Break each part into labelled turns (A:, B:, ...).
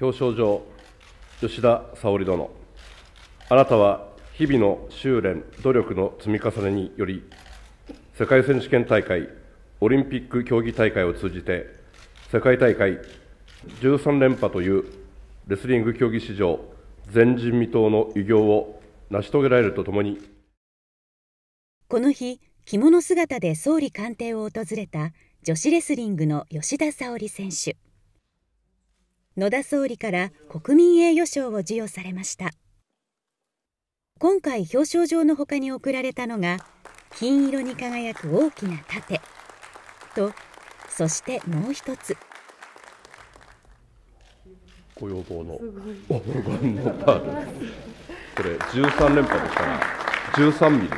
A: 表彰状、吉田沙織殿、あなたは日々の修練、努力の積み重ねにより、世界選手権大会、オリンピック競技大会を通じて、世界大会13連覇というレスリング競技史上、前人未到の偉業を成し遂げられるとともに、
B: この日、着物姿で総理官邸を訪れた女子レスリングの吉田沙保里選手。野田総理から国民栄誉賞を授与されました今回表彰状のほかに贈られたのが金色に輝く大きな盾とそしてもう一つ
A: ご要望の これ13連覇でしたら13ミリで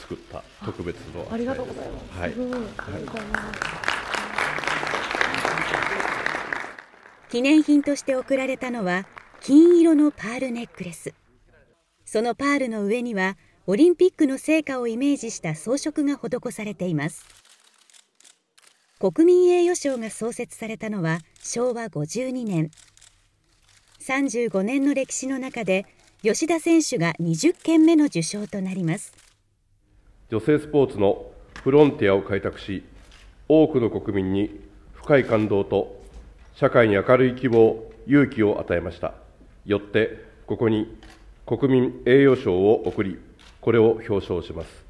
A: 作った特別のありがとうございま
B: す、はい、はい記念品として贈られたのは金色のパールネックレスそのパールの上にはオリンピックの成果をイメージした装飾が施されています国民栄誉賞が創設されたのは昭和52年35年の歴史の中で吉田選手が20件目の受賞となります
A: 女性スポーツのフロンティアを開拓し多くの国民に深い感動と社会に明るい希望、勇気を与えました。よって、ここに国民栄誉賞を贈り、これを表彰します。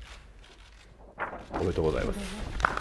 A: おめでとうございま
B: す。